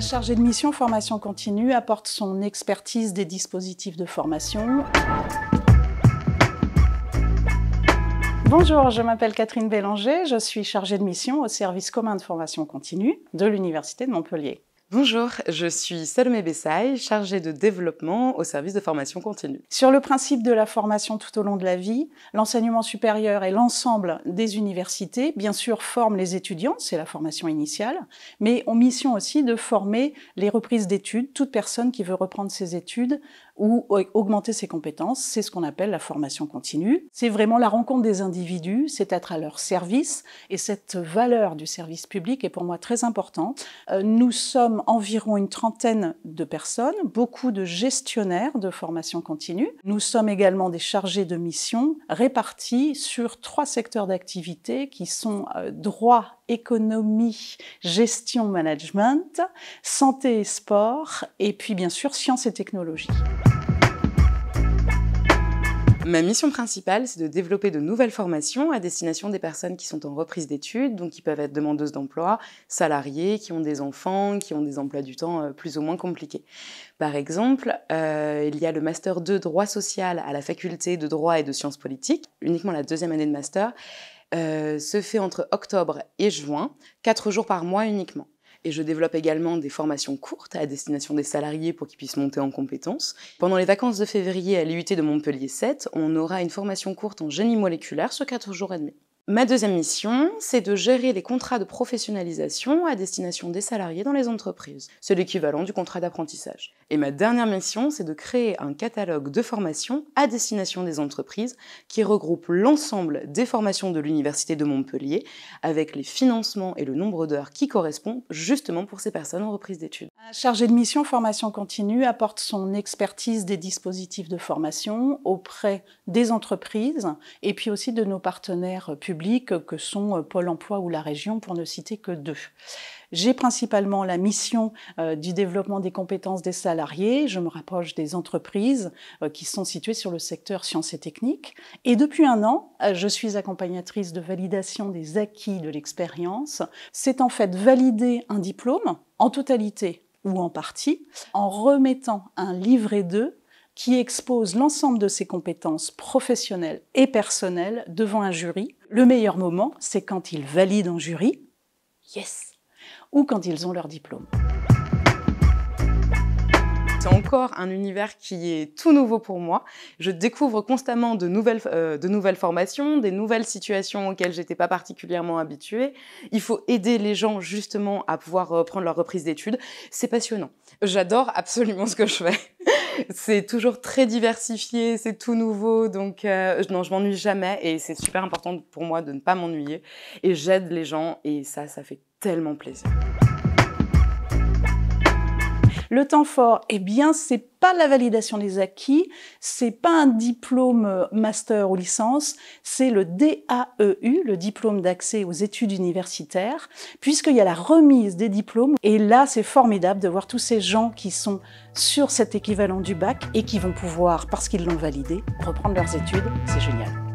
La chargée de mission formation continue apporte son expertise des dispositifs de formation. Bonjour, je m'appelle Catherine Bélanger, je suis chargée de mission au service commun de formation continue de l'Université de Montpellier. Bonjour, je suis Salomé Bessay, chargée de développement au service de formation continue. Sur le principe de la formation tout au long de la vie, l'enseignement supérieur et l'ensemble des universités, bien sûr, forment les étudiants, c'est la formation initiale, mais ont mission aussi de former les reprises d'études, toute personne qui veut reprendre ses études ou augmenter ses compétences, c'est ce qu'on appelle la formation continue. C'est vraiment la rencontre des individus, c'est être à leur service et cette valeur du service public est pour moi très importante. Euh, nous sommes environ une trentaine de personnes, beaucoup de gestionnaires de formation continue. Nous sommes également des chargés de mission répartis sur trois secteurs d'activité qui sont euh, droit, économie, gestion, management, santé et sport, et puis bien sûr sciences et technologies. Ma mission principale, c'est de développer de nouvelles formations à destination des personnes qui sont en reprise d'études, donc qui peuvent être demandeuses d'emploi, salariées, qui ont des enfants, qui ont des emplois du temps euh, plus ou moins compliqués. Par exemple, euh, il y a le Master 2 droit social à la faculté de droit et de sciences politiques, uniquement la deuxième année de master, euh, se fait entre octobre et juin, quatre jours par mois uniquement. Et je développe également des formations courtes à destination des salariés pour qu'ils puissent monter en compétences. Pendant les vacances de février à l'IUT de Montpellier 7, on aura une formation courte en génie moléculaire sur 4 jours et demi. Ma deuxième mission, c'est de gérer les contrats de professionnalisation à destination des salariés dans les entreprises. C'est l'équivalent du contrat d'apprentissage. Et ma dernière mission, c'est de créer un catalogue de formations à destination des entreprises qui regroupe l'ensemble des formations de l'Université de Montpellier avec les financements et le nombre d'heures qui correspondent justement pour ces personnes en reprise d'études. Chargée de mission formation continue apporte son expertise des dispositifs de formation auprès des entreprises et puis aussi de nos partenaires publics que sont Pôle emploi ou la région pour ne citer que deux. J'ai principalement la mission euh, du développement des compétences des salariés. Je me rapproche des entreprises euh, qui sont situées sur le secteur sciences et techniques. Et depuis un an, euh, je suis accompagnatrice de validation des acquis de l'expérience. C'est en fait valider un diplôme en totalité ou en partie en remettant un livret 2 qui expose l'ensemble de ses compétences professionnelles et personnelles devant un jury. Le meilleur moment, c'est quand il valide en jury. Yes ou quand ils ont leur diplôme. C'est encore un univers qui est tout nouveau pour moi. Je découvre constamment de nouvelles, euh, de nouvelles formations, des nouvelles situations auxquelles j'étais pas particulièrement habituée. Il faut aider les gens justement à pouvoir euh, prendre leur reprise d'études. C'est passionnant. J'adore absolument ce que je fais c'est toujours très diversifié, c'est tout nouveau, donc euh, je non, je m'ennuie jamais et c'est super important pour moi de ne pas m'ennuyer. Et j'aide les gens et ça, ça fait tellement plaisir. Le temps fort, eh bien, c'est pas la validation des acquis, c'est pas un diplôme euh, master ou licence, c'est le DAEU, le diplôme d'accès aux études universitaires, puisqu'il y a la remise des diplômes. Et là, c'est formidable de voir tous ces gens qui sont sur cet équivalent du bac et qui vont pouvoir, parce qu'ils l'ont validé, reprendre leurs études. C'est génial.